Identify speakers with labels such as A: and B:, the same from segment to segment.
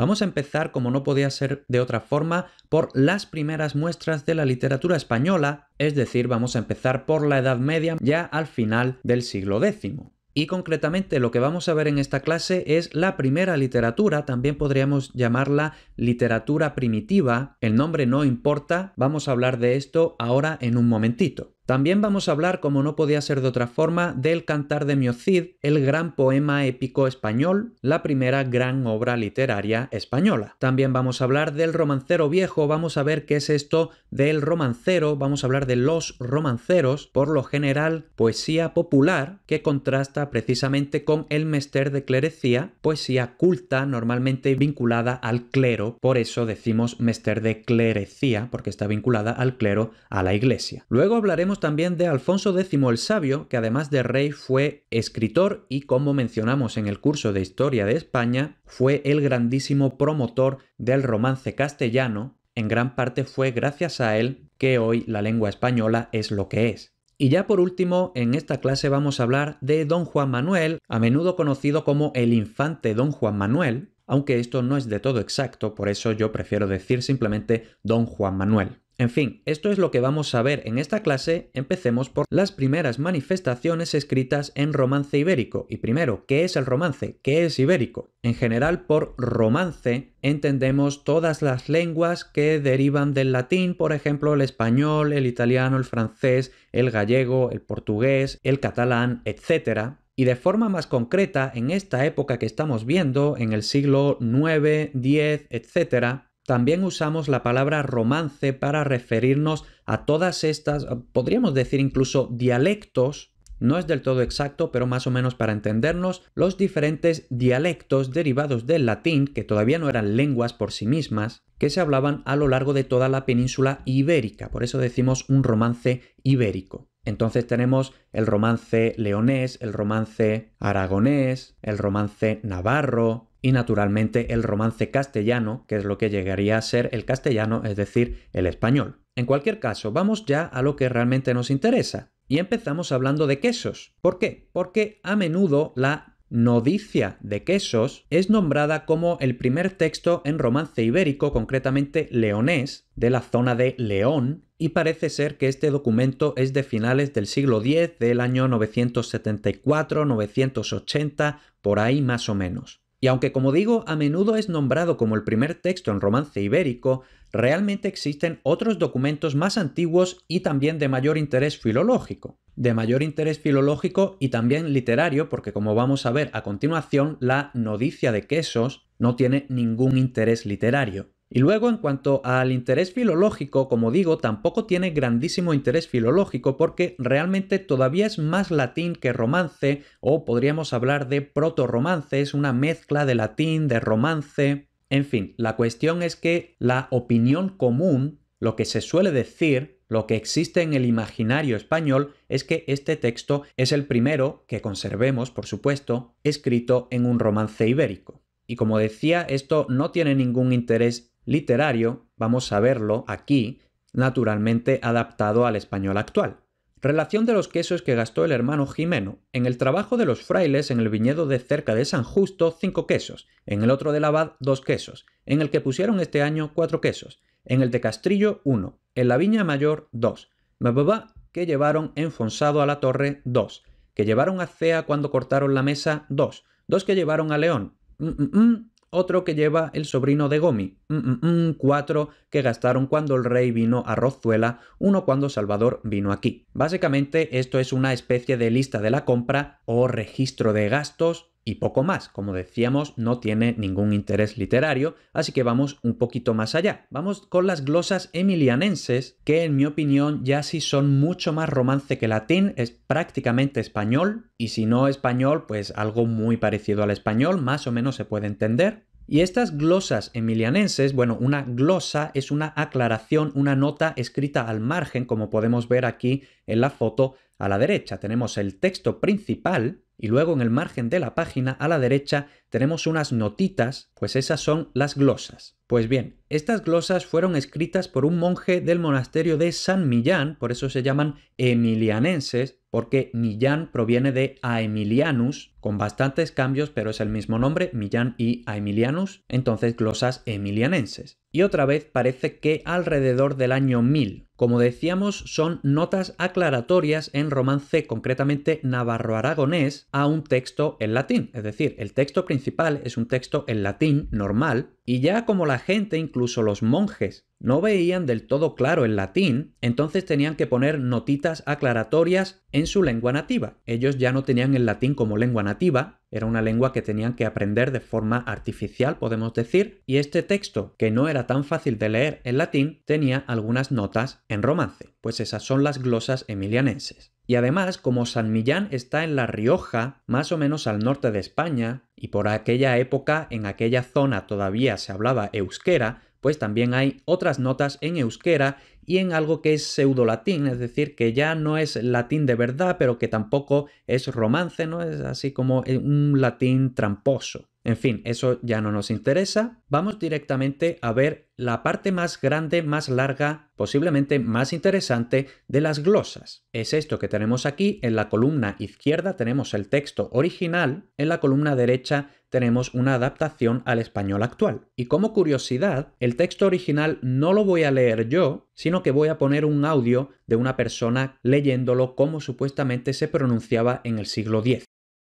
A: Vamos a empezar, como no podía ser de otra forma, por las primeras muestras de la literatura española, es decir, vamos a empezar por la Edad Media ya al final del siglo X. Y concretamente lo que vamos a ver en esta clase es la primera literatura, también podríamos llamarla literatura primitiva, el nombre no importa, vamos a hablar de esto ahora en un momentito. También vamos a hablar, como no podía ser de otra forma, del Cantar de Miocid, el gran poema épico español, la primera gran obra literaria española. También vamos a hablar del romancero viejo, vamos a ver qué es esto del romancero, vamos a hablar de los romanceros, por lo general poesía popular, que contrasta precisamente con el mester de clerecía, poesía culta normalmente vinculada al clero, por eso decimos mester de clerecía, porque está vinculada al clero, a la iglesia. Luego hablaremos también de Alfonso X el Sabio, que además de rey fue escritor y como mencionamos en el curso de Historia de España, fue el grandísimo promotor del romance castellano. En gran parte fue gracias a él que hoy la lengua española es lo que es. Y ya por último, en esta clase vamos a hablar de Don Juan Manuel, a menudo conocido como el infante Don Juan Manuel, aunque esto no es de todo exacto, por eso yo prefiero decir simplemente Don Juan Manuel. En fin, esto es lo que vamos a ver en esta clase. Empecemos por las primeras manifestaciones escritas en romance ibérico. Y primero, ¿qué es el romance? ¿Qué es ibérico? En general, por romance entendemos todas las lenguas que derivan del latín, por ejemplo, el español, el italiano, el francés, el gallego, el portugués, el catalán, etc. Y de forma más concreta, en esta época que estamos viendo, en el siglo IX, X, etc., también usamos la palabra romance para referirnos a todas estas, podríamos decir incluso dialectos, no es del todo exacto, pero más o menos para entendernos, los diferentes dialectos derivados del latín, que todavía no eran lenguas por sí mismas, que se hablaban a lo largo de toda la península ibérica, por eso decimos un romance ibérico. Entonces tenemos el romance leonés, el romance aragonés, el romance navarro, y naturalmente el romance castellano, que es lo que llegaría a ser el castellano, es decir, el español. En cualquier caso, vamos ya a lo que realmente nos interesa. Y empezamos hablando de quesos. ¿Por qué? Porque a menudo la Nodicia de Quesos es nombrada como el primer texto en romance ibérico, concretamente leonés, de la zona de León, y parece ser que este documento es de finales del siglo X, del año 974-980, por ahí más o menos. Y aunque como digo, a menudo es nombrado como el primer texto en romance ibérico, realmente existen otros documentos más antiguos y también de mayor interés filológico. De mayor interés filológico y también literario, porque como vamos a ver a continuación, la noticia de Quesos no tiene ningún interés literario. Y luego, en cuanto al interés filológico, como digo, tampoco tiene grandísimo interés filológico porque realmente todavía es más latín que romance, o podríamos hablar de proto-romance, es una mezcla de latín, de romance. En fin, la cuestión es que la opinión común, lo que se suele decir, lo que existe en el imaginario español es que este texto es el primero, que conservemos, por supuesto, escrito en un romance ibérico. Y como decía, esto no tiene ningún interés literario, vamos a verlo aquí, naturalmente adaptado al español actual. Relación de los quesos que gastó el hermano Jimeno. En el trabajo de los frailes en el viñedo de cerca de San Justo, cinco quesos. En el otro del abad, dos quesos. En el que pusieron este año, cuatro quesos. En el de Castrillo, uno. En la viña mayor, dos. Mababa, que llevaron enfonsado a la torre, dos. Que llevaron a Cea cuando cortaron la mesa, dos. Dos que llevaron a León. Mm, mm, mm otro que lleva el sobrino de Gomi, mm, mm, mm, cuatro que gastaron cuando el rey vino a Rozuela, uno cuando Salvador vino aquí. Básicamente esto es una especie de lista de la compra o registro de gastos y poco más. Como decíamos, no tiene ningún interés literario, así que vamos un poquito más allá. Vamos con las glosas emilianenses, que en mi opinión ya sí son mucho más romance que latín, es prácticamente español, y si no español, pues algo muy parecido al español, más o menos se puede entender. Y estas glosas emilianenses, bueno, una glosa es una aclaración, una nota escrita al margen, como podemos ver aquí en la foto a la derecha. Tenemos el texto principal, y luego en el margen de la página a la derecha tenemos unas notitas, pues esas son las glosas. Pues bien, estas glosas fueron escritas por un monje del monasterio de San Millán, por eso se llaman emilianenses, porque Millán proviene de Aemilianus, con bastantes cambios, pero es el mismo nombre, Millán y Aemilianus, entonces glosas emilianenses. Y otra vez parece que alrededor del año 1000. Como decíamos, son notas aclaratorias en romance, concretamente navarro-aragonés, a un texto en latín. Es decir, el texto principal es un texto en latín normal, y ya como la gente incluso incluso los monjes no veían del todo claro el latín, entonces tenían que poner notitas aclaratorias en su lengua nativa. Ellos ya no tenían el latín como lengua nativa, era una lengua que tenían que aprender de forma artificial, podemos decir, y este texto, que no era tan fácil de leer en latín, tenía algunas notas en romance, pues esas son las glosas emilianenses. Y además, como San Millán está en La Rioja, más o menos al norte de España, y por aquella época en aquella zona todavía se hablaba euskera, pues también hay otras notas en euskera y en algo que es pseudo-latín, es decir, que ya no es latín de verdad, pero que tampoco es romance, ¿no? Es así como eh, un latín tramposo. En fin, eso ya no nos interesa. Vamos directamente a ver la parte más grande, más larga, posiblemente más interesante de las glosas. Es esto que tenemos aquí. En la columna izquierda tenemos el texto original, en la columna derecha tenemos una adaptación al español actual. Y como curiosidad, el texto original no lo voy a leer yo, sino que voy a poner un audio de una persona leyéndolo como supuestamente se pronunciaba en el siglo X.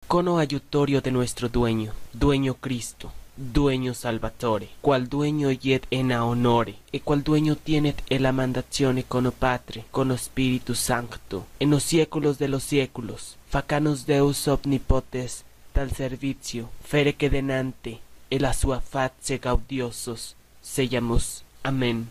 A: Cono ayutorio de nuestro dueño, dueño Cristo, dueño Salvatore, cual dueño yet en honore, e cual dueño tiene el la mandazione cono patre, cono Espíritu Santo, en los siéculos de los siéculos, facanos Deus omnipotes, tal servicio, fere que denante, el la sua gaudiosos, sellamos. Amén.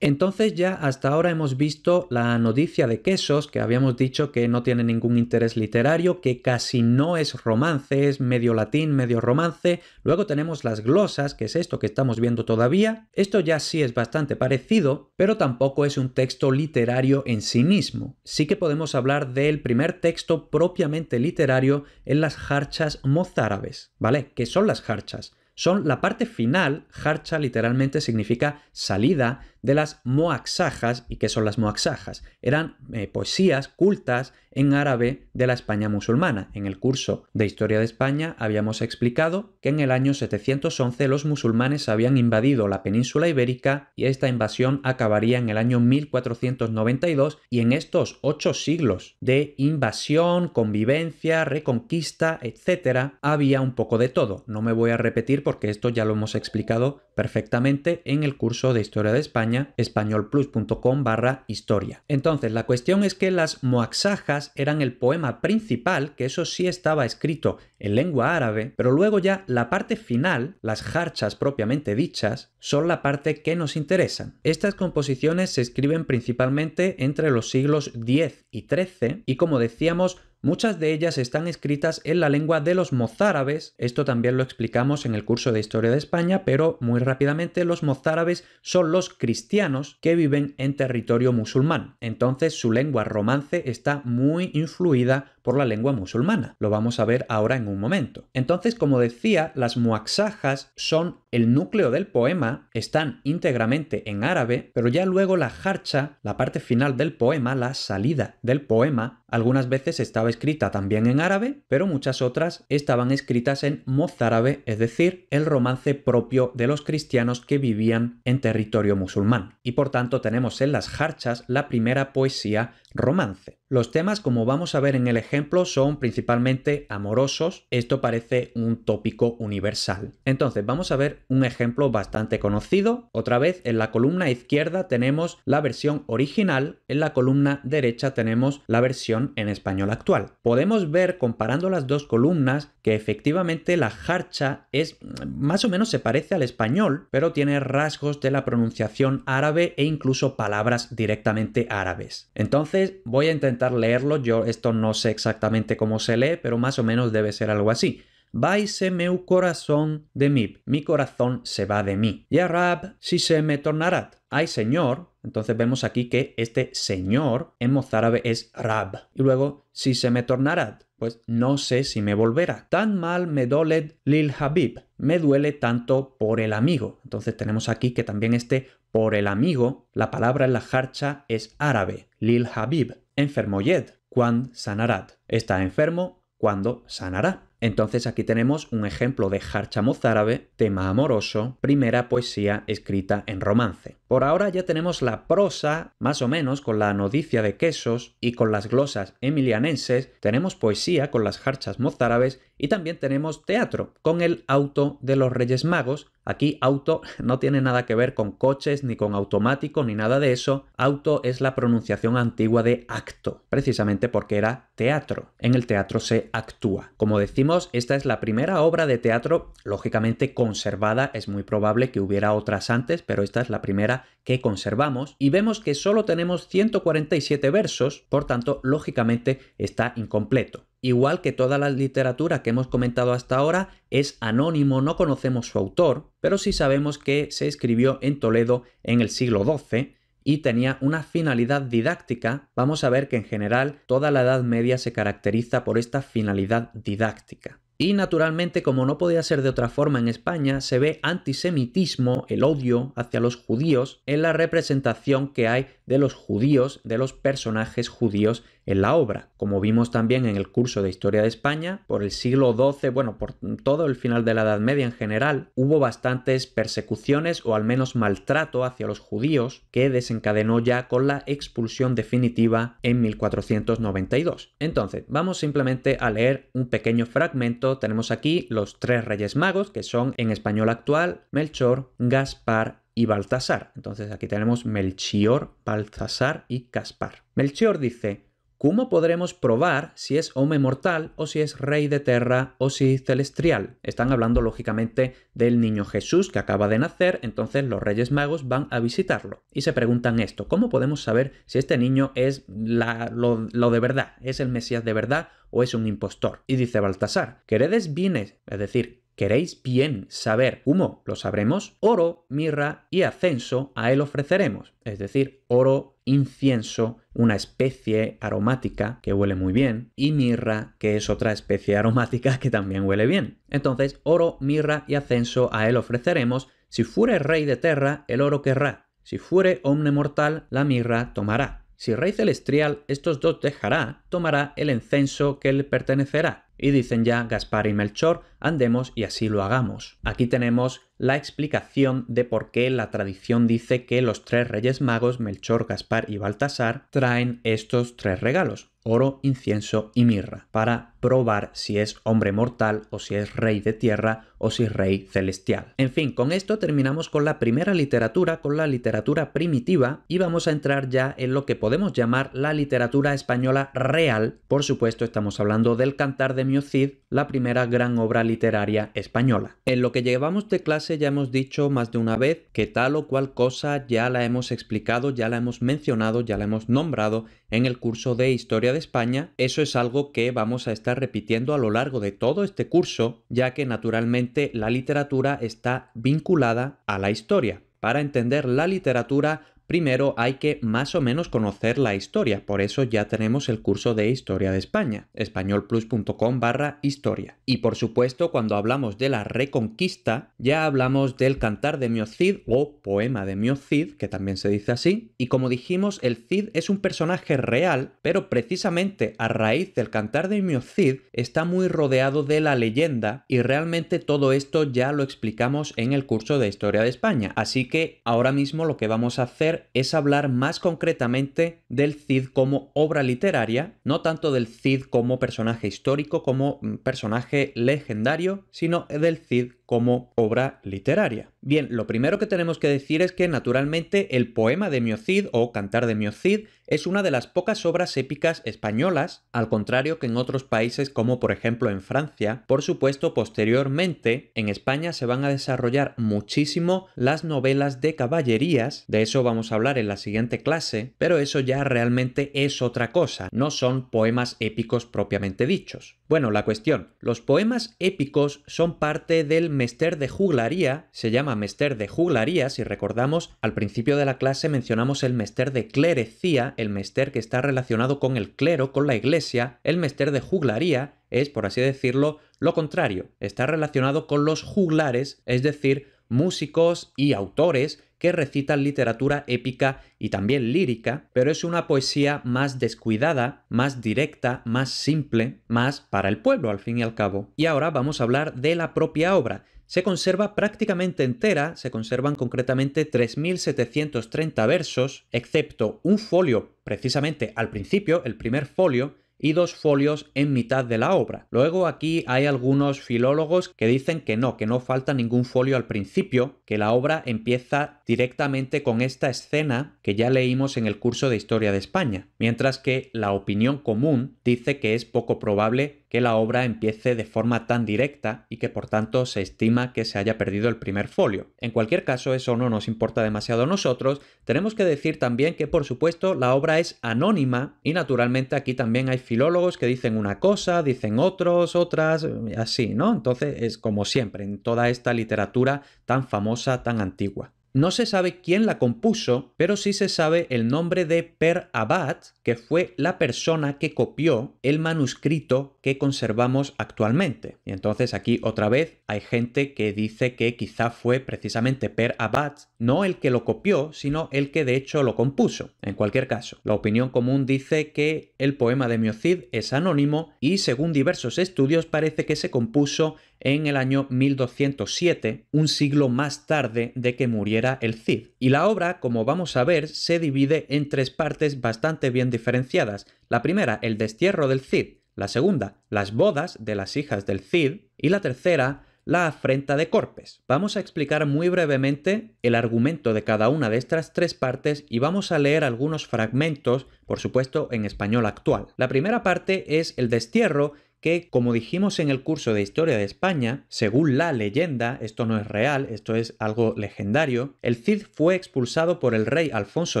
A: Entonces ya hasta ahora hemos visto la noticia de quesos, que habíamos dicho que no tiene ningún interés literario, que casi no es romance, es medio latín, medio romance. Luego tenemos las glosas, que es esto que estamos viendo todavía. Esto ya sí es bastante parecido, pero tampoco es un texto literario en sí mismo. Sí que podemos hablar del primer texto propiamente literario en las jarchas mozárabes, ¿vale? ¿Qué son las jarchas? Son la parte final, jarcha literalmente significa salida, de las moaxajas. ¿Y qué son las moaxajas? Eran eh, poesías cultas en árabe de la España musulmana. En el curso de Historia de España habíamos explicado que en el año 711 los musulmanes habían invadido la península ibérica y esta invasión acabaría en el año 1492 y en estos ocho siglos de invasión, convivencia, reconquista, etcétera, había un poco de todo. No me voy a repetir porque esto ya lo hemos explicado perfectamente en el curso de Historia de España españolplus.com barra historia. Entonces, la cuestión es que las moaxajas eran el poema principal, que eso sí estaba escrito en lengua árabe, pero luego ya la parte final, las harchas propiamente dichas, son la parte que nos interesan. Estas composiciones se escriben principalmente entre los siglos X y XIII y como decíamos, Muchas de ellas están escritas en la lengua de los mozárabes, esto también lo explicamos en el curso de Historia de España, pero muy rápidamente los mozárabes son los cristianos que viven en territorio musulmán. Entonces su lengua romance está muy influida por la lengua musulmana. Lo vamos a ver ahora en un momento. Entonces, como decía, las muaxajas son el núcleo del poema, están íntegramente en árabe, pero ya luego la harcha, la parte final del poema, la salida del poema, algunas veces estaba escrita también en árabe, pero muchas otras estaban escritas en mozárabe, es decir, el romance propio de los cristianos que vivían en territorio musulmán. Y por tanto tenemos en las harchas la primera poesía romance. Los temas, como vamos a ver en el ejemplo, son principalmente amorosos. Esto parece un tópico universal. Entonces, vamos a ver un ejemplo bastante conocido. Otra vez, en la columna izquierda tenemos la versión original, en la columna derecha tenemos la versión en español actual. Podemos ver, comparando las dos columnas, que efectivamente la jarcha es mm, más o menos se parece al español, pero tiene rasgos de la pronunciación árabe e incluso palabras directamente árabes. Entonces, voy a intentar leerlo. Yo esto no sé exactamente cómo se lee, pero más o menos debe ser algo así. Vaise meu corazón de mí. Mi corazón se va de mí. Y Rab, si se me tornará. Ay, Señor. Entonces vemos aquí que este Señor en mozárabe es Rab. Y luego, si se me tornará. Pues no sé si me volverá. Tan mal me dole Lil Habib. Me duele tanto por el amigo. Entonces tenemos aquí que también este por el amigo, la palabra en la jarcha es árabe, lil habib, enfermoyed, cuan sanarat. Está enfermo cuando sanará. Entonces aquí tenemos un ejemplo de jarcha mozárabe, tema amoroso, primera poesía escrita en romance. Por ahora ya tenemos la prosa, más o menos, con la noticia de quesos y con las glosas emilianenses, tenemos poesía con las jarchas mozárabes y también tenemos teatro con el auto de los Reyes Magos. Aquí auto no tiene nada que ver con coches ni con automático ni nada de eso. Auto es la pronunciación antigua de acto, precisamente porque era teatro. En el teatro se actúa. Como decimos, esta es la primera obra de teatro, lógicamente conservada. Es muy probable que hubiera otras antes, pero esta es la primera que conservamos y vemos que solo tenemos 147 versos, por tanto, lógicamente está incompleto. Igual que toda la literatura que hemos comentado hasta ahora es anónimo, no conocemos su autor, pero sí sabemos que se escribió en Toledo en el siglo XII y tenía una finalidad didáctica, vamos a ver que en general toda la Edad Media se caracteriza por esta finalidad didáctica. Y naturalmente, como no podía ser de otra forma en España, se ve antisemitismo, el odio hacia los judíos, en la representación que hay de los judíos, de los personajes judíos en la obra. Como vimos también en el curso de Historia de España, por el siglo XII, bueno, por todo el final de la Edad Media en general, hubo bastantes persecuciones o al menos maltrato hacia los judíos que desencadenó ya con la expulsión definitiva en 1492. Entonces, vamos simplemente a leer un pequeño fragmento tenemos aquí los tres Reyes Magos, que son en español actual Melchor, Gaspar y Baltasar. Entonces aquí tenemos Melchior, Baltasar y Gaspar. Melchior dice, ¿Cómo podremos probar si es hombre mortal o si es rey de tierra o si es celestial? Están hablando lógicamente del niño Jesús que acaba de nacer, entonces los reyes magos van a visitarlo y se preguntan esto, ¿cómo podemos saber si este niño es lo, de verdad, es el Mesías de verdad o es un impostor? Y dice Baltasar, queredes bienes, es decir, ¿Queréis bien saber humo? Lo sabremos. Oro, mirra y ascenso a él ofreceremos. Es decir, oro, incienso, una especie aromática que huele muy bien, y mirra, que es otra especie aromática que también huele bien. Entonces, oro, mirra y ascenso a él ofreceremos. Si fuere rey de tierra, el oro querrá. Si fuere omne mortal, la mirra tomará. Si rey celestial, estos dos dejará, tomará el encenso que le pertenecerá. Y dicen ya Gaspar y Melchor, andemos y así lo hagamos. Aquí tenemos la explicación de por qué la tradición dice que los tres reyes magos, Melchor, Gaspar y Baltasar, traen estos tres regalos, oro, incienso y mirra, para probar si es hombre mortal o si es rey de tierra o si es rey celestial. En fin, con esto terminamos con la primera literatura, con la literatura primitiva, y vamos a entrar ya en lo que podemos llamar la literatura española real. Por supuesto, estamos hablando del cantar de Cid, la primera gran obra literaria española. En lo que llevamos de clase ya hemos dicho más de una vez que tal o cual cosa ya la hemos explicado, ya la hemos mencionado, ya la hemos nombrado en el curso de Historia de España. Eso es algo que vamos a estar repitiendo a lo largo de todo este curso, ya que naturalmente la literatura está vinculada a la historia. Para entender la literatura primero hay que más o menos conocer la historia, por eso ya tenemos el curso de Historia de España, españolplus.com barra historia. Y por supuesto, cuando hablamos de la Reconquista, ya hablamos del Cantar de Mio Cid o Poema de Mio Cid, que también se dice así, y como dijimos, el Cid es un personaje real, pero precisamente a raíz del Cantar de Mio Cid está muy rodeado de la leyenda y realmente todo esto ya lo explicamos en el curso de Historia de España, así que ahora mismo lo que vamos a hacer es hablar más concretamente del Cid como obra literaria, no tanto del Cid como personaje histórico, como mm, personaje legendario, sino del Cid como obra literaria. Bien, lo primero que tenemos que decir es que naturalmente el poema de Miocid o Cantar de Miocid es una de las pocas obras épicas españolas, al contrario que en otros países como por ejemplo en Francia. Por supuesto, posteriormente en España se van a desarrollar muchísimo las novelas de caballerías, de eso vamos a hablar en la siguiente clase, pero eso ya realmente es otra cosa, no son poemas épicos propiamente dichos. Bueno, la cuestión. Los poemas épicos son parte del mester de juglaría, se llama mester de juglaría, si recordamos, al principio de la clase mencionamos el mester de clerecía, el mester que está relacionado con el clero, con la iglesia, el mester de juglaría es, por así decirlo, lo contrario, está relacionado con los juglares, es decir, músicos y autores que recita literatura épica y también lírica, pero es una poesía más descuidada, más directa, más simple, más para el pueblo al fin y al cabo. Y ahora vamos a hablar de la propia obra. Se conserva prácticamente entera, se conservan concretamente 3.730 versos, excepto un folio precisamente al principio, el primer folio, y dos folios en mitad de la obra. Luego aquí hay algunos filólogos que dicen que no, que no falta ningún folio al principio, que la obra empieza directamente con esta escena que ya leímos en el curso de Historia de España, mientras que la opinión común dice que es poco probable que la obra empiece de forma tan directa y que por tanto se estima que se haya perdido el primer folio. En cualquier caso, eso no nos importa demasiado a nosotros. Tenemos que decir también que, por supuesto, la obra es anónima y naturalmente aquí también hay filólogos que dicen una cosa, dicen otros, otras, así, ¿no? Entonces es como siempre en toda esta literatura tan famosa, tan antigua. No se sabe quién la compuso, pero sí se sabe el nombre de Per Abad, que fue la persona que copió el manuscrito que conservamos actualmente. Y entonces aquí otra vez hay gente que dice que quizá fue precisamente Per Abad, no el que lo copió, sino el que de hecho lo compuso. En cualquier caso, la opinión común dice que el poema de Miocid es anónimo y según diversos estudios parece que se compuso en el año 1207, un siglo más tarde de que muriera el Cid. Y la obra, como vamos a ver, se divide en tres partes bastante bien diferenciadas. La primera, el destierro del Cid. La segunda, las bodas de las hijas del Cid. Y la tercera, la afrenta de Corpes. Vamos a explicar muy brevemente el argumento de cada una de estas tres partes y vamos a leer algunos fragmentos, por supuesto en español actual. La primera parte es el destierro que, como dijimos en el curso de Historia de España, según la leyenda, esto no es real, esto es algo legendario, el Cid fue expulsado por el rey Alfonso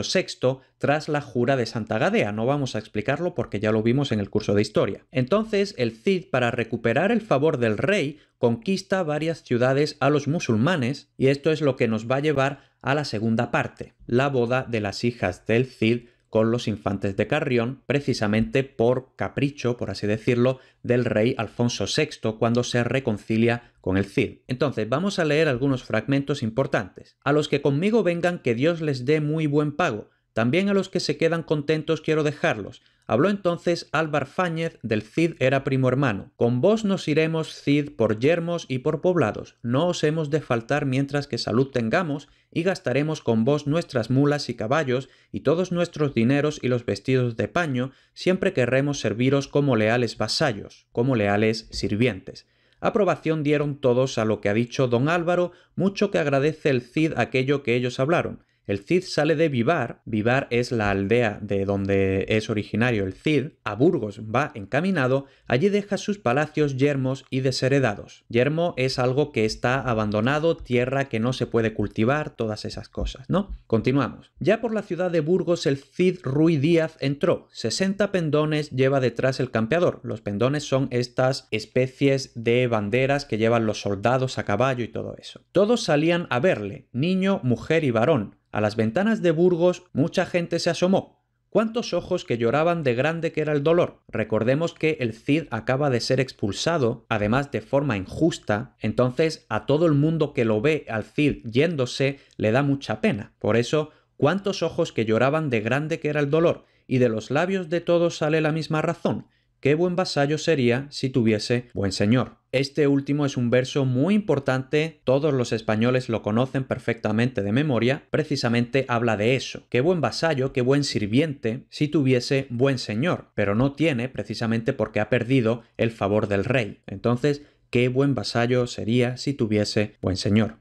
A: VI tras la jura de Santa Gadea. No vamos a explicarlo porque ya lo vimos en el curso de Historia. Entonces, el Cid, para recuperar el favor del rey, conquista varias ciudades a los musulmanes y esto es lo que nos va a llevar a la segunda parte, la boda de las hijas del Cid con los infantes de Carrión, precisamente por capricho, por así decirlo, del rey Alfonso VI cuando se reconcilia con el Cid. Entonces vamos a leer algunos fragmentos importantes. A los que conmigo vengan que Dios les dé muy buen pago, también a los que se quedan contentos quiero dejarlos, Habló entonces Álvar Fáñez del Cid era primo hermano. Con vos nos iremos, Cid, por yermos y por poblados. No os hemos de faltar mientras que salud tengamos, y gastaremos con vos nuestras mulas y caballos, y todos nuestros dineros y los vestidos de paño, siempre querremos serviros como leales vasallos, como leales sirvientes. Aprobación dieron todos a lo que ha dicho don Álvaro, mucho que agradece el Cid aquello que ellos hablaron el Cid sale de Vivar, Vivar es la aldea de donde es originario el Cid, a Burgos va encaminado, allí deja sus palacios yermos y desheredados. Yermo es algo que está abandonado, tierra que no se puede cultivar, todas esas cosas, ¿no? Continuamos. Ya por la ciudad de Burgos el Cid Ruy Díaz entró, 60 pendones lleva detrás el campeador. Los pendones son estas especies de banderas que llevan los soldados a caballo y todo eso. Todos salían a verle, niño, mujer y varón a las ventanas de Burgos mucha gente se asomó. ¿Cuántos ojos que lloraban de grande que era el dolor? Recordemos que el Cid acaba de ser expulsado, además de forma injusta, entonces a todo el mundo que lo ve al Cid yéndose le da mucha pena. Por eso, ¿cuántos ojos que lloraban de grande que era el dolor? Y de los labios de todos sale la misma razón, qué buen vasallo sería si tuviese buen señor. Este último es un verso muy importante, todos los españoles lo conocen perfectamente de memoria, precisamente habla de eso. Qué buen vasallo, qué buen sirviente si tuviese buen señor, pero no tiene precisamente porque ha perdido el favor del rey. Entonces, qué buen vasallo sería si tuviese buen señor.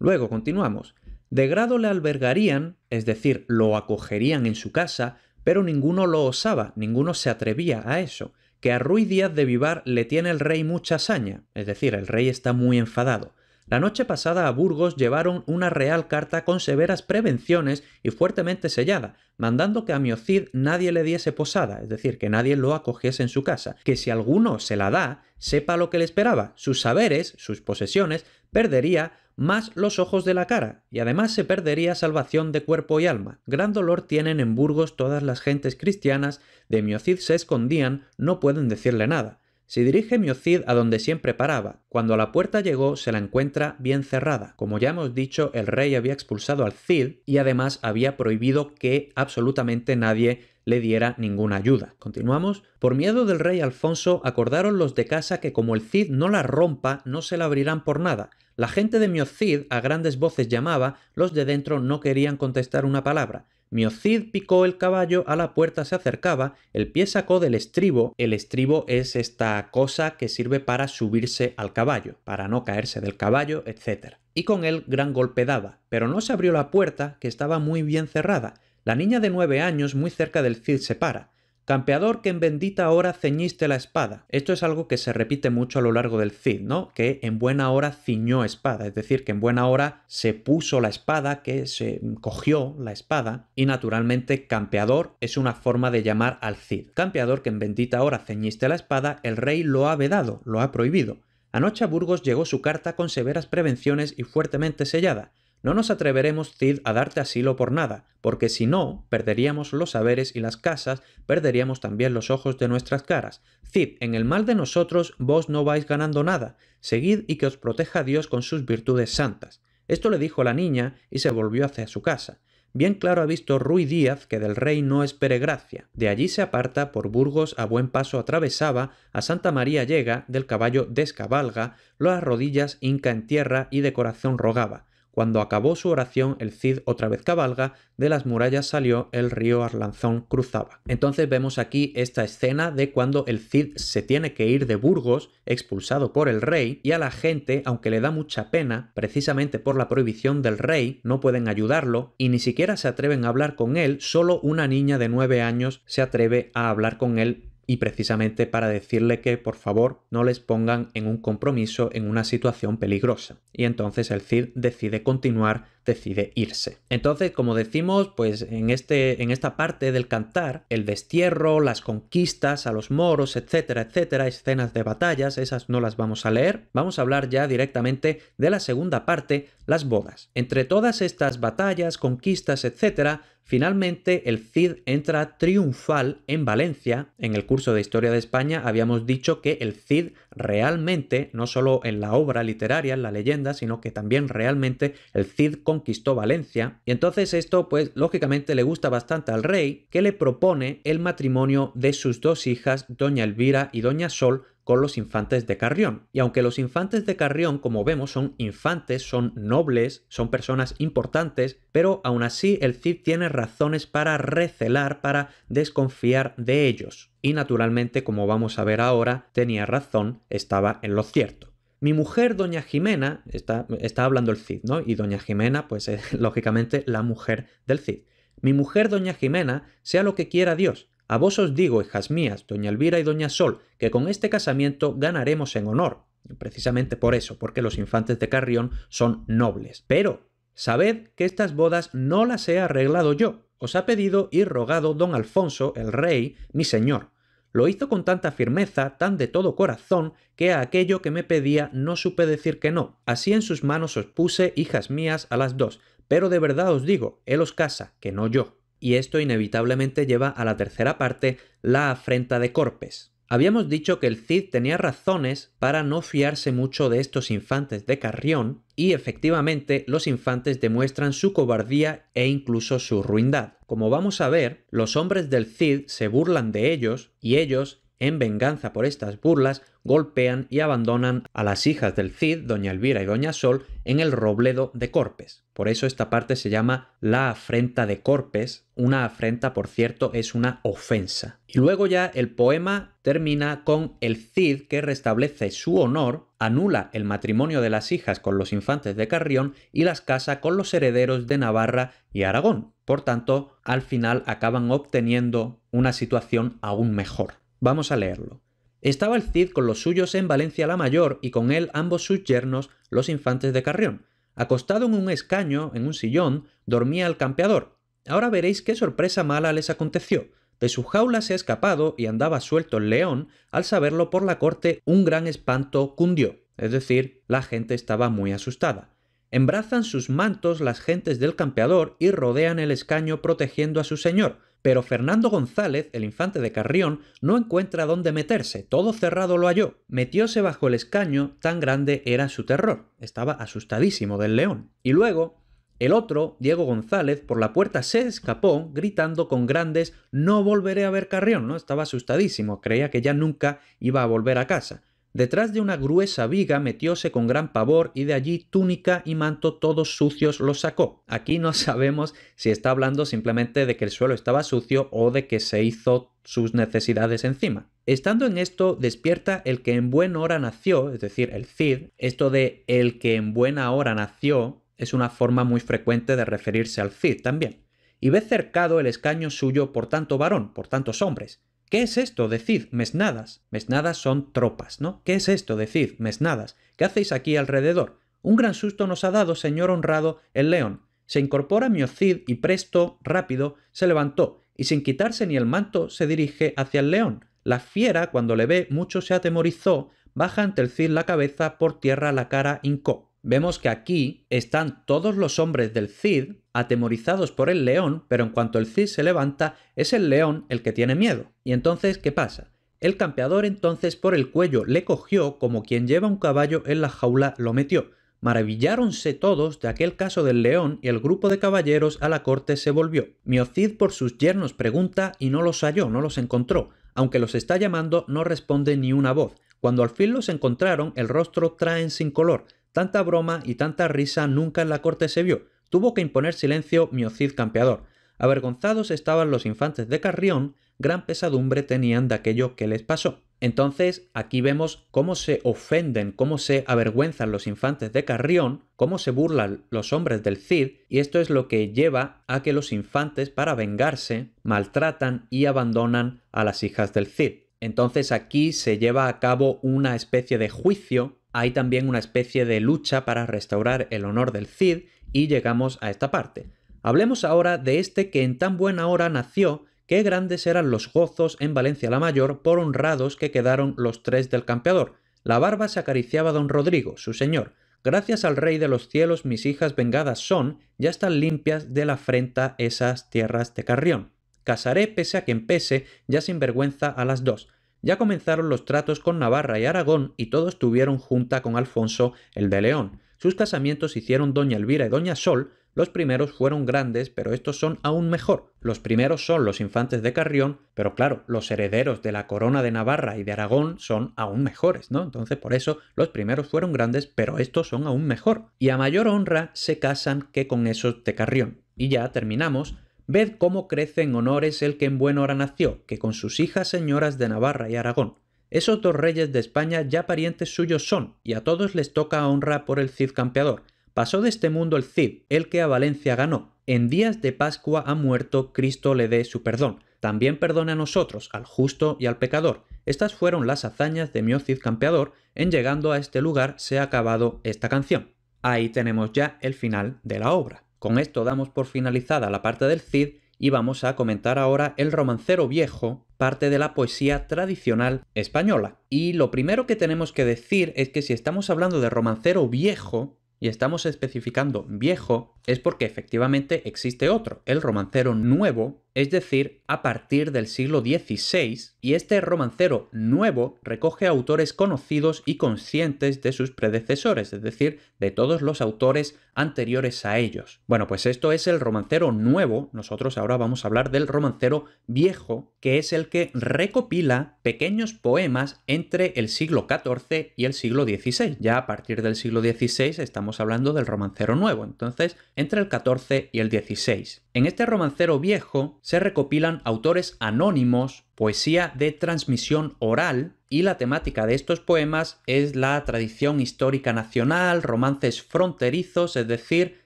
A: Luego continuamos. De grado le albergarían, es decir, lo acogerían en su casa, pero ninguno lo osaba, ninguno se atrevía a eso que a Ruy Díaz de Vivar le tiene el rey mucha saña, es decir, el rey está muy enfadado. La noche pasada a Burgos llevaron una real carta con severas prevenciones y fuertemente sellada, mandando que a Miocid nadie le diese posada, es decir, que nadie lo acogiese en su casa, que si alguno se la da, sepa lo que le esperaba, sus saberes, sus posesiones, perdería más los ojos de la cara, y además se perdería salvación de cuerpo y alma. Gran dolor tienen en Burgos todas las gentes cristianas, de Miocid se escondían, no pueden decirle nada. Se dirige Miocid a donde siempre paraba. Cuando a la puerta llegó se la encuentra bien cerrada. Como ya hemos dicho, el rey había expulsado al Cid y además había prohibido que absolutamente nadie le diera ninguna ayuda. Continuamos. Por miedo del rey Alfonso acordaron los de casa que como el Cid no la rompa, no se la abrirán por nada la gente de Miocid a grandes voces llamaba, los de dentro no querían contestar una palabra. Miocid picó el caballo, a la puerta se acercaba, el pie sacó del estribo, el estribo es esta cosa que sirve para subirse al caballo, para no caerse del caballo, etc. Y con él gran golpe daba, pero no se abrió la puerta, que estaba muy bien cerrada. La niña de nueve años muy cerca del Cid se para. Campeador que en bendita hora ceñiste la espada. Esto es algo que se repite mucho a lo largo del Cid, ¿no? Que en buena hora ciñó espada, es decir, que en buena hora se puso la espada, que se cogió la espada, y naturalmente campeador es una forma de llamar al Cid. Campeador que en bendita hora ceñiste la espada, el rey lo ha vedado, lo ha prohibido. Anoche a Burgos llegó su carta con severas prevenciones y fuertemente sellada no nos atreveremos, Cid, a darte asilo por nada, porque si no, perderíamos los saberes y las casas, perderíamos también los ojos de nuestras caras. Cid, en el mal de nosotros vos no vais ganando nada, seguid y que os proteja Dios con sus virtudes santas. Esto le dijo la niña y se volvió hacia su casa. Bien claro ha visto Ruy Díaz que del rey no espere gracia. De allí se aparta, por Burgos a buen paso atravesaba, a Santa María llega, del caballo descabalga, a rodillas hinca en tierra y de corazón rogaba cuando acabó su oración, el Cid otra vez cabalga, de las murallas salió, el río Arlanzón cruzaba. Entonces vemos aquí esta escena de cuando el Cid se tiene que ir de Burgos, expulsado por el rey, y a la gente, aunque le da mucha pena, precisamente por la prohibición del rey, no pueden ayudarlo, y ni siquiera se atreven a hablar con él, solo una niña de 9 años se atreve a hablar con él y precisamente para decirle que por favor no les pongan en un compromiso en una situación peligrosa. Y entonces el Cid decide continuar, decide irse. Entonces, como decimos, pues en, este, en esta parte del cantar, el destierro, las conquistas a los moros, etcétera, etcétera, escenas de batallas, esas no las vamos a leer. Vamos a hablar ya directamente de la segunda parte, las bodas. Entre todas estas batallas, conquistas, etcétera, Finalmente, el Cid entra triunfal en Valencia. En el curso de Historia de España habíamos dicho que el Cid realmente, no solo en la obra literaria, en la leyenda, sino que también realmente el Cid conquistó Valencia. Y entonces esto, pues, lógicamente le gusta bastante al rey, que le propone el matrimonio de sus dos hijas, doña Elvira y doña Sol, con los infantes de Carrión. Y aunque los infantes de Carrión, como vemos, son infantes, son nobles, son personas importantes, pero aún así el Cid tiene razones para recelar, para desconfiar de ellos. Y naturalmente, como vamos a ver ahora, tenía razón, estaba en lo cierto. Mi mujer, doña Jimena, está, está hablando el Cid, ¿no? Y doña Jimena, pues es lógicamente la mujer del Cid. Mi mujer, doña Jimena, sea lo que quiera Dios, a vos os digo, hijas mías, doña Elvira y doña Sol, que con este casamiento ganaremos en honor, precisamente por eso, porque los infantes de Carrión son nobles. Pero, sabed que estas bodas no las he arreglado yo, os ha pedido y rogado don Alfonso, el rey, mi señor. Lo hizo con tanta firmeza, tan de todo corazón, que a aquello que me pedía no supe decir que no. Así en sus manos os puse, hijas mías, a las dos, pero de verdad os digo, él os casa, que no yo y esto inevitablemente lleva a la tercera parte, la afrenta de Corpes. Habíamos dicho que el Cid tenía razones para no fiarse mucho de estos infantes de Carrión, y efectivamente los infantes demuestran su cobardía e incluso su ruindad. Como vamos a ver, los hombres del Cid se burlan de ellos, y ellos, en venganza por estas burlas, golpean y abandonan a las hijas del Cid, doña Elvira y doña Sol, en el robledo de Corpes. Por eso esta parte se llama la afrenta de Corpes. Una afrenta, por cierto, es una ofensa. Y luego ya el poema termina con el Cid que restablece su honor, anula el matrimonio de las hijas con los infantes de Carrión y las casa con los herederos de Navarra y Aragón. Por tanto, al final acaban obteniendo una situación aún mejor. Vamos a leerlo. Estaba el Cid con los suyos en Valencia la Mayor y con él ambos sus yernos, los infantes de Carrión. Acostado en un escaño, en un sillón, dormía el campeador. Ahora veréis qué sorpresa mala les aconteció. De su jaula se ha escapado y andaba suelto el león, al saberlo por la corte un gran espanto cundió, es decir, la gente estaba muy asustada. Embrazan sus mantos las gentes del campeador y rodean el escaño protegiendo a su señor, pero Fernando González, el infante de Carrión, no encuentra dónde meterse, todo cerrado lo halló. Metióse bajo el escaño, tan grande era su terror, estaba asustadísimo del león. Y luego, el otro, Diego González, por la puerta se escapó gritando con grandes No volveré a ver Carrión, ¿no? Estaba asustadísimo, creía que ya nunca iba a volver a casa. Detrás de una gruesa viga metióse con gran pavor y de allí túnica y manto todos sucios los sacó. Aquí no sabemos si está hablando simplemente de que el suelo estaba sucio o de que se hizo sus necesidades encima. Estando en esto, despierta el que en buena hora nació, es decir, el Cid. Esto de el que en buena hora nació es una forma muy frecuente de referirse al Cid también. Y ve cercado el escaño suyo por tanto varón, por tantos hombres ¿Qué es esto? Decid, mesnadas. Mesnadas son tropas, ¿no? ¿Qué es esto? Decid, mesnadas. ¿Qué hacéis aquí alrededor? Un gran susto nos ha dado, señor honrado, el león. Se incorpora Miocid y presto, rápido, se levantó, y sin quitarse ni el manto se dirige hacia el león. La fiera, cuando le ve, mucho se atemorizó, baja ante el Cid la cabeza, por tierra la cara hincó. Vemos que aquí están todos los hombres del Cid atemorizados por el león, pero en cuanto el Cid se levanta, es el león el que tiene miedo. Y entonces, ¿qué pasa? El campeador entonces por el cuello le cogió como quien lleva un caballo en la jaula lo metió. Maravilláronse todos de aquel caso del león y el grupo de caballeros a la corte se volvió. Miocid por sus yernos pregunta y no los halló, no los encontró. Aunque los está llamando no responde ni una voz. Cuando al fin los encontraron el rostro traen sin color Tanta broma y tanta risa nunca en la corte se vio. Tuvo que imponer silencio Miocid Campeador. Avergonzados estaban los infantes de Carrión, gran pesadumbre tenían de aquello que les pasó. Entonces, aquí vemos cómo se ofenden, cómo se avergüenzan los infantes de Carrión, cómo se burlan los hombres del Cid, y esto es lo que lleva a que los infantes, para vengarse, maltratan y abandonan a las hijas del Cid. Entonces aquí se lleva a cabo una especie de juicio hay también una especie de lucha para restaurar el honor del Cid y llegamos a esta parte. Hablemos ahora de este que en tan buena hora nació, qué grandes eran los gozos en Valencia la Mayor por honrados que quedaron los tres del campeador. La barba se acariciaba don Rodrigo, su señor. Gracias al Rey de los cielos mis hijas vengadas son, ya están limpias de la afrenta esas tierras de Carrión. Casaré pese a quien pese, ya sin vergüenza a las dos ya comenzaron los tratos con Navarra y Aragón y todos tuvieron junta con Alfonso el de León. Sus casamientos hicieron Doña Elvira y Doña Sol, los primeros fueron grandes, pero estos son aún mejor. Los primeros son los infantes de Carrión, pero claro, los herederos de la corona de Navarra y de Aragón son aún mejores, ¿no? Entonces, por eso los primeros fueron grandes, pero estos son aún mejor. Y a mayor honra se casan que con esos de Carrión. Y ya terminamos Ved cómo crece en honores el que en buen hora nació, que con sus hijas señoras de Navarra y Aragón. Esos dos reyes de España ya parientes suyos son, y a todos les toca honra por el Cid campeador. Pasó de este mundo el Cid, el que a Valencia ganó. En días de Pascua ha muerto, Cristo le dé su perdón. También perdona a nosotros, al justo y al pecador. Estas fueron las hazañas de mi oh Cid campeador. En llegando a este lugar se ha acabado esta canción. Ahí tenemos ya el final de la obra. Con esto damos por finalizada la parte del Cid y vamos a comentar ahora El romancero viejo, parte de la poesía tradicional española. Y lo primero que tenemos que decir es que si estamos hablando de romancero viejo, y estamos especificando viejo, es porque efectivamente existe otro, el romancero nuevo, es decir, a partir del siglo XVI, y este romancero nuevo recoge autores conocidos y conscientes de sus predecesores, es decir, de todos los autores anteriores a ellos. Bueno, pues esto es el romancero nuevo, nosotros ahora vamos a hablar del romancero viejo, que es el que recopila pequeños poemas entre el siglo XIV y el siglo XVI. Ya a partir del siglo XVI estamos hablando del romancero nuevo, entonces entre el XIV y el XVI. En este romancero viejo se recopilan autores anónimos, poesía de transmisión oral, y la temática de estos poemas es la tradición histórica nacional, romances fronterizos, es decir,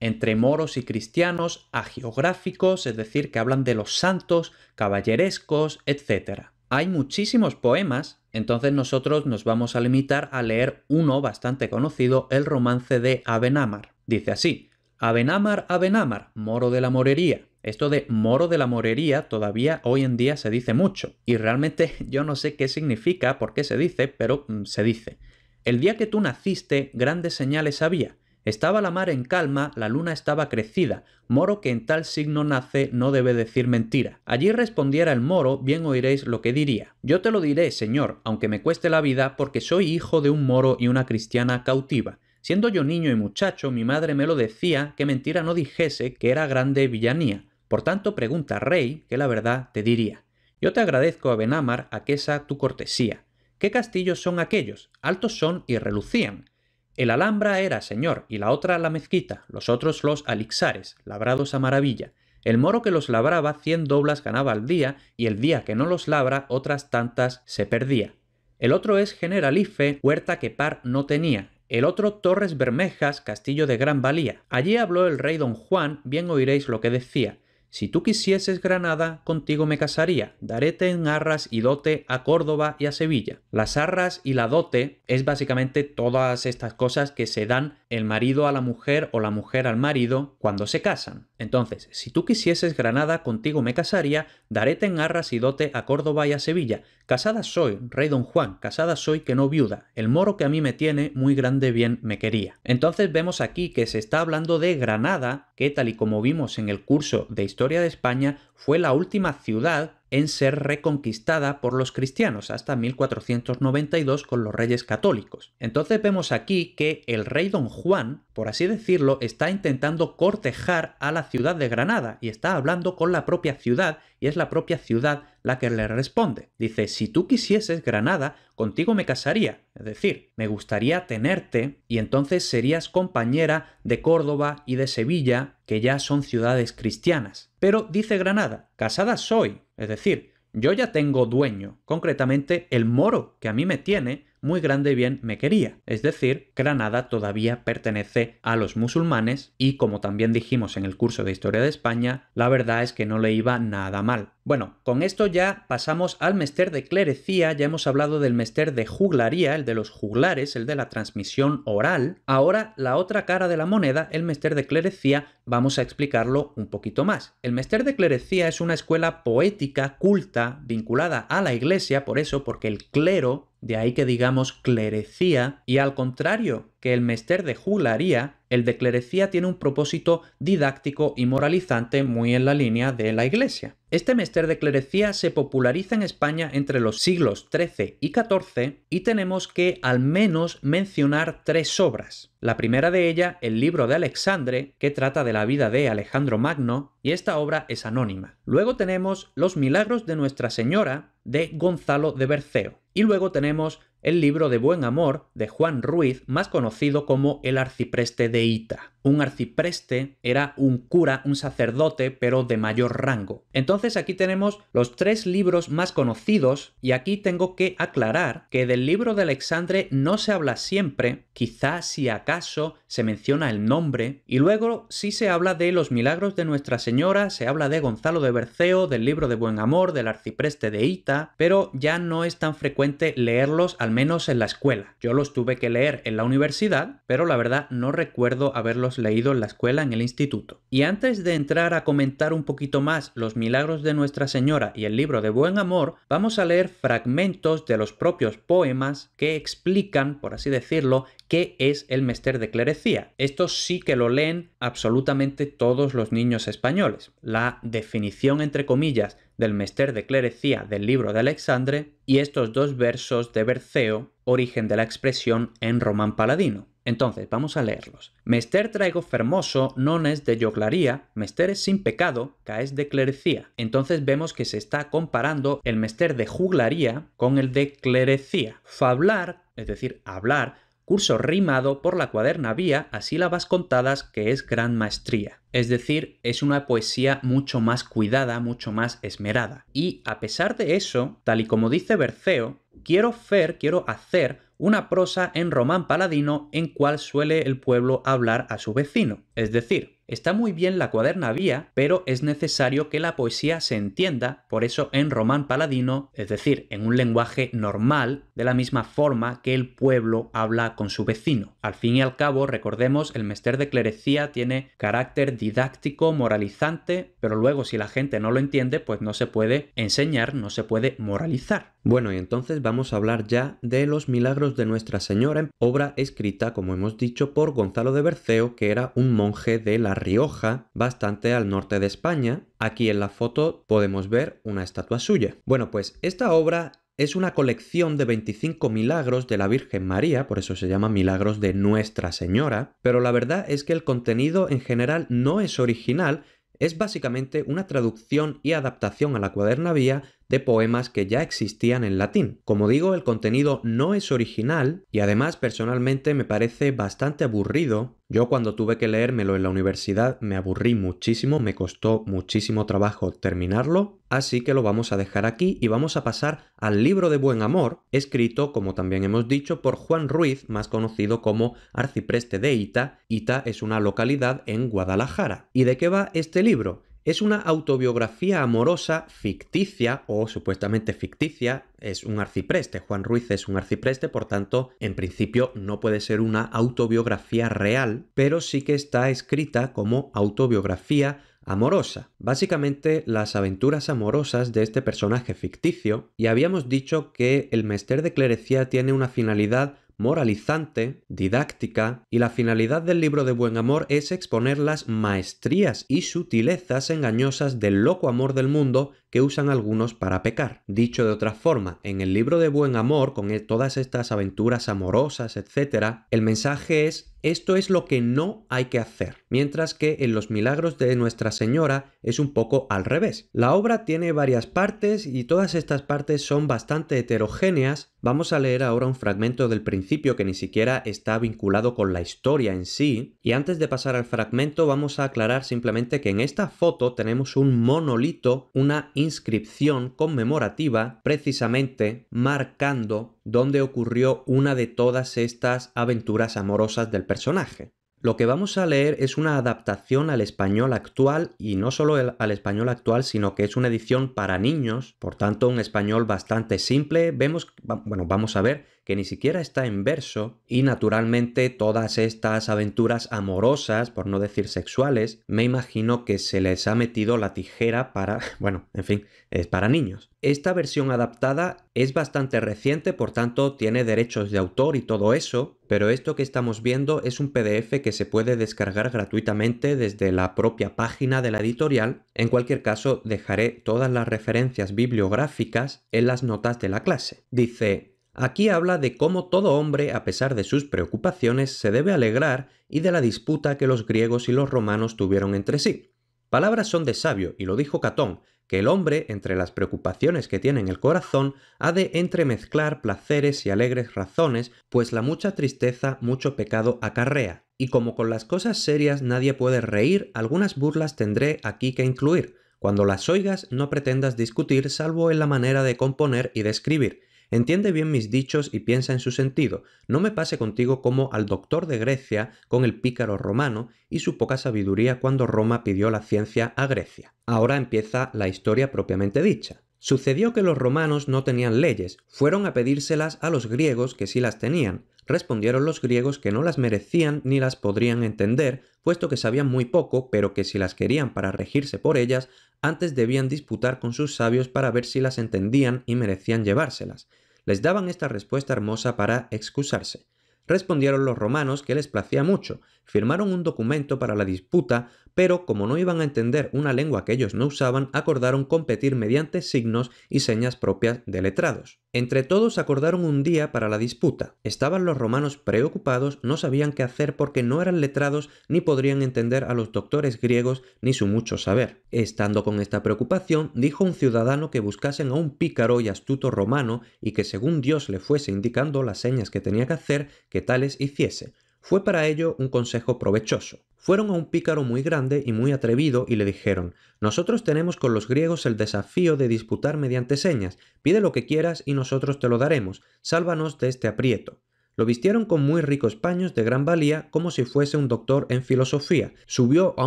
A: entre moros y cristianos, agiográficos, es decir, que hablan de los santos, caballerescos, etc. Hay muchísimos poemas, entonces nosotros nos vamos a limitar a leer uno bastante conocido, el romance de Abenamar. Dice así, Abenamar, Abenamar, Moro de la Morería. Esto de Moro de la Morería todavía hoy en día se dice mucho, y realmente yo no sé qué significa, por qué se dice, pero mm, se dice. El día que tú naciste, grandes señales había. Estaba la mar en calma, la luna estaba crecida. Moro que en tal signo nace no debe decir mentira. Allí respondiera el moro, bien oiréis lo que diría. Yo te lo diré, señor, aunque me cueste la vida, porque soy hijo de un moro y una cristiana cautiva. Siendo yo niño y muchacho, mi madre me lo decía que mentira no dijese que era grande villanía. Por tanto, pregunta rey, que la verdad te diría. Yo te agradezco, Abenámar, aquesa tu cortesía. ¿Qué castillos son aquellos? Altos son y relucían. El Alhambra era, señor, y la otra la mezquita, los otros los alixares, labrados a maravilla. El moro que los labraba cien doblas ganaba al día, y el día que no los labra otras tantas se perdía. El otro es generalife, huerta que par no tenía, el otro Torres Bermejas, castillo de gran valía. Allí habló el rey don Juan, bien oiréis lo que decía, si tú quisieses Granada, contigo me casaría. Daréte en arras y dote a Córdoba y a Sevilla. Las arras y la dote es básicamente todas estas cosas que se dan el marido a la mujer o la mujer al marido cuando se casan. Entonces, si tú quisieses Granada, contigo me casaría. Daréte en arras y dote a Córdoba y a Sevilla. Casada soy, rey don Juan, casada soy que no viuda. El moro que a mí me tiene, muy grande bien me quería. Entonces vemos aquí que se está hablando de Granada, que tal y como vimos en el curso de historia de España fue la última ciudad en ser reconquistada por los cristianos hasta 1492 con los reyes católicos. Entonces vemos aquí que el rey don Juan, por así decirlo, está intentando cortejar a la ciudad de Granada y está hablando con la propia ciudad y es la propia ciudad la que le responde. Dice, si tú quisieses Granada, contigo me casaría, es decir, me gustaría tenerte y entonces serías compañera de Córdoba y de Sevilla, que ya son ciudades cristianas. Pero dice Granada, casada soy, es decir, yo ya tengo dueño, concretamente el moro que a mí me tiene muy grande bien me quería. Es decir, Granada todavía pertenece a los musulmanes y como también dijimos en el curso de Historia de España, la verdad es que no le iba nada mal. Bueno, con esto ya pasamos al mester de clerecía, ya hemos hablado del mester de juglaría, el de los juglares, el de la transmisión oral. Ahora, la otra cara de la moneda, el mester de clerecía, vamos a explicarlo un poquito más. El mester de clerecía es una escuela poética, culta, vinculada a la iglesia, por eso, porque el clero de ahí que digamos clerecía y al contrario, que el mester de juglaría, el de clerecía tiene un propósito didáctico y moralizante muy en la línea de la Iglesia. Este mester de clerecía se populariza en España entre los siglos XIII y XIV y tenemos que al menos mencionar tres obras. La primera de ellas, el libro de Alexandre, que trata de la vida de Alejandro Magno, y esta obra es anónima. Luego tenemos Los Milagros de Nuestra Señora, de Gonzalo de Berceo. Y luego tenemos el libro de Buen Amor de Juan Ruiz, más conocido como El arcipreste de Ita. Un arcipreste era un cura, un sacerdote, pero de mayor rango. Entonces aquí tenemos los tres libros más conocidos y aquí tengo que aclarar que del libro de Alexandre no se habla siempre, quizá si acaso se menciona el nombre, y luego sí se habla de los milagros de Nuestra Señora, se habla de Gonzalo de Berceo, del libro de Buen Amor, del arcipreste de Ita, pero ya no es tan frecuente leerlos al menos en la escuela. Yo los tuve que leer en la universidad, pero la verdad no recuerdo haberlos leído en la escuela en el instituto. Y antes de entrar a comentar un poquito más los milagros de Nuestra Señora y el libro de Buen Amor, vamos a leer fragmentos de los propios poemas que explican, por así decirlo, qué es el mester de clerecía. Esto sí que lo leen absolutamente todos los niños españoles. La definición, entre comillas, del Mester de Clerecía del libro de Alexandre y estos dos versos de Berceo, origen de la expresión en román paladino. Entonces, vamos a leerlos. Mester traigo fermoso, non es de yoglaría, mester es sin pecado, caes de clerecía. Entonces vemos que se está comparando el mester de juglaría con el de clerecía. Fablar, es decir, hablar, curso rimado por la cuaderna vía a sílabas contadas que es gran maestría. Es decir, es una poesía mucho más cuidada, mucho más esmerada. Y a pesar de eso, tal y como dice Berceo, quiero fer, quiero hacer una prosa en román paladino en cual suele el pueblo hablar a su vecino. Es decir, Está muy bien la vía pero es necesario que la poesía se entienda, por eso en román paladino, es decir, en un lenguaje normal, de la misma forma que el pueblo habla con su vecino. Al fin y al cabo, recordemos, el mester de clerecía tiene carácter didáctico, moralizante, pero luego si la gente no lo entiende, pues no se puede enseñar, no se puede moralizar. Bueno, y entonces vamos a hablar ya de los milagros de Nuestra Señora, obra escrita, como hemos dicho, por Gonzalo de Berceo, que era un monje de La Rioja, bastante al norte de España. Aquí en la foto podemos ver una estatua suya. Bueno, pues esta obra es una colección de 25 milagros de la Virgen María, por eso se llama Milagros de Nuestra Señora, pero la verdad es que el contenido en general no es original, es básicamente una traducción y adaptación a la cuadernavía de poemas que ya existían en latín. Como digo, el contenido no es original y además personalmente me parece bastante aburrido. Yo cuando tuve que leérmelo en la universidad me aburrí muchísimo, me costó muchísimo trabajo terminarlo, así que lo vamos a dejar aquí y vamos a pasar al libro de buen amor, escrito, como también hemos dicho, por Juan Ruiz, más conocido como arcipreste de Ita. Ita es una localidad en Guadalajara. ¿Y de qué va este libro? Es una autobiografía amorosa ficticia o supuestamente ficticia. Es un arcipreste. Juan Ruiz es un arcipreste, por tanto, en principio no puede ser una autobiografía real, pero sí que está escrita como autobiografía amorosa. Básicamente las aventuras amorosas de este personaje ficticio, y habíamos dicho que el Mester de Clerecía tiene una finalidad moralizante, didáctica, y la finalidad del libro de Buen Amor es exponer las maestrías y sutilezas engañosas del loco amor del mundo que usan algunos para pecar. Dicho de otra forma, en el libro de Buen Amor, con e, todas estas aventuras amorosas, etc., el mensaje es esto es lo que no hay que hacer, mientras que en los milagros de Nuestra Señora es un poco al revés. La obra tiene varias partes y todas estas partes son bastante heterogéneas. Vamos a leer ahora un fragmento del principio que ni siquiera está vinculado con la historia en sí. Y antes de pasar al fragmento vamos a aclarar simplemente que en esta foto tenemos un monolito, una inscripción conmemorativa precisamente marcando dónde ocurrió una de todas estas aventuras amorosas del personaje. Lo que vamos a leer es una adaptación al español actual y no solo al español actual, sino que es una edición para niños, por tanto un español bastante simple. Vemos, bueno, vamos a ver que ni siquiera está en verso, y naturalmente todas estas aventuras amorosas, por no decir sexuales, me imagino que se les ha metido la tijera para, bueno, en fin, es para niños. Esta versión adaptada es bastante reciente, por tanto tiene derechos de autor y todo eso, pero esto que estamos viendo es un PDF que se puede descargar gratuitamente desde la propia página de la editorial. En cualquier caso, dejaré todas las referencias bibliográficas en las notas de la clase. Dice, Aquí habla de cómo todo hombre, a pesar de sus preocupaciones, se debe alegrar y de la disputa que los griegos y los romanos tuvieron entre sí. Palabras son de sabio, y lo dijo Catón, que el hombre, entre las preocupaciones que tiene en el corazón, ha de entremezclar placeres y alegres razones, pues la mucha tristeza mucho pecado acarrea. Y como con las cosas serias nadie puede reír, algunas burlas tendré aquí que incluir. Cuando las oigas no pretendas discutir salvo en la manera de componer y de escribir, Entiende bien mis dichos y piensa en su sentido. No me pase contigo como al doctor de Grecia con el pícaro romano y su poca sabiduría cuando Roma pidió la ciencia a Grecia. Ahora empieza la historia propiamente dicha. Sucedió que los romanos no tenían leyes, fueron a pedírselas a los griegos que sí las tenían. Respondieron los griegos que no las merecían ni las podrían entender, puesto que sabían muy poco, pero que si las querían para regirse por ellas, antes debían disputar con sus sabios para ver si las entendían y merecían llevárselas. Les daban esta respuesta hermosa para excusarse. Respondieron los romanos que les placía mucho, firmaron un documento para la disputa, pero como no iban a entender una lengua que ellos no usaban, acordaron competir mediante signos y señas propias de letrados. Entre todos acordaron un día para la disputa. Estaban los romanos preocupados, no sabían qué hacer porque no eran letrados ni podrían entender a los doctores griegos ni su mucho saber. Estando con esta preocupación, dijo un ciudadano que buscasen a un pícaro y astuto romano y que según Dios le fuese indicando las señas que tenía que hacer, que tales hiciese. Fue para ello un consejo provechoso. Fueron a un pícaro muy grande y muy atrevido y le dijeron, nosotros tenemos con los griegos el desafío de disputar mediante señas, pide lo que quieras y nosotros te lo daremos, sálvanos de este aprieto. Lo vistieron con muy ricos paños de gran valía como si fuese un doctor en filosofía. Subió a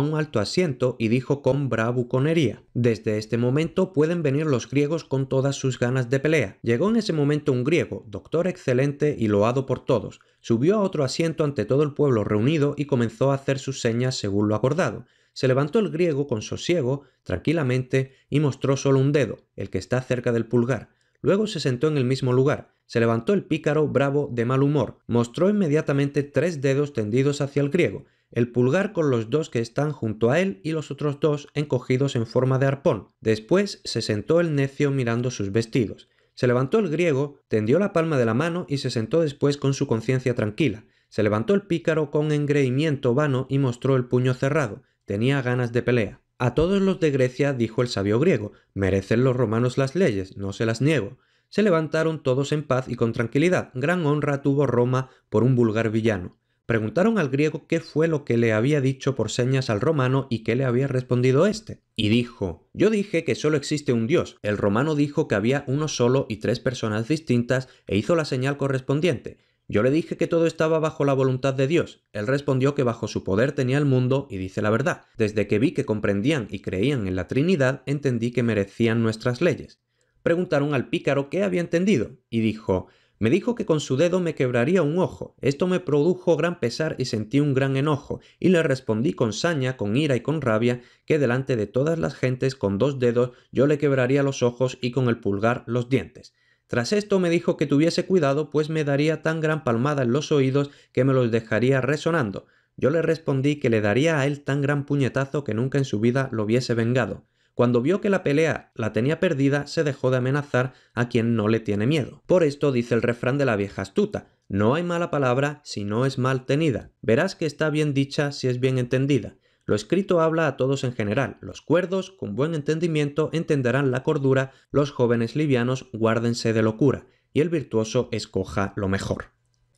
A: un alto asiento y dijo con bravuconería, desde este momento pueden venir los griegos con todas sus ganas de pelea. Llegó en ese momento un griego, doctor excelente y loado por todos. Subió a otro asiento ante todo el pueblo reunido y comenzó a hacer sus señas según lo acordado. Se levantó el griego con sosiego, tranquilamente, y mostró solo un dedo, el que está cerca del pulgar. Luego se sentó en el mismo lugar. Se levantó el pícaro bravo de mal humor. Mostró inmediatamente tres dedos tendidos hacia el griego, el pulgar con los dos que están junto a él y los otros dos encogidos en forma de arpón. Después se sentó el necio mirando sus vestidos. Se levantó el griego, tendió la palma de la mano y se sentó después con su conciencia tranquila. Se levantó el pícaro con engreimiento vano y mostró el puño cerrado. Tenía ganas de pelea. A todos los de Grecia, dijo el sabio griego, merecen los romanos las leyes, no se las niego. Se levantaron todos en paz y con tranquilidad. Gran honra tuvo Roma por un vulgar villano preguntaron al griego qué fue lo que le había dicho por señas al romano y qué le había respondido éste. Y dijo, yo dije que solo existe un dios, el romano dijo que había uno solo y tres personas distintas e hizo la señal correspondiente. Yo le dije que todo estaba bajo la voluntad de Dios. Él respondió que bajo su poder tenía el mundo y dice la verdad. Desde que vi que comprendían y creían en la Trinidad, entendí que merecían nuestras leyes. Preguntaron al pícaro qué había entendido y dijo, me dijo que con su dedo me quebraría un ojo. Esto me produjo gran pesar y sentí un gran enojo, y le respondí con saña, con ira y con rabia, que delante de todas las gentes con dos dedos yo le quebraría los ojos y con el pulgar los dientes. Tras esto me dijo que tuviese cuidado, pues me daría tan gran palmada en los oídos que me los dejaría resonando. Yo le respondí que le daría a él tan gran puñetazo que nunca en su vida lo hubiese vengado. Cuando vio que la pelea la tenía perdida, se dejó de amenazar a quien no le tiene miedo. Por esto dice el refrán de la vieja astuta, no hay mala palabra si no es mal tenida. Verás que está bien dicha si es bien entendida. Lo escrito habla a todos en general. Los cuerdos, con buen entendimiento, entenderán la cordura, los jóvenes livianos, guárdense de locura, y el virtuoso escoja lo mejor.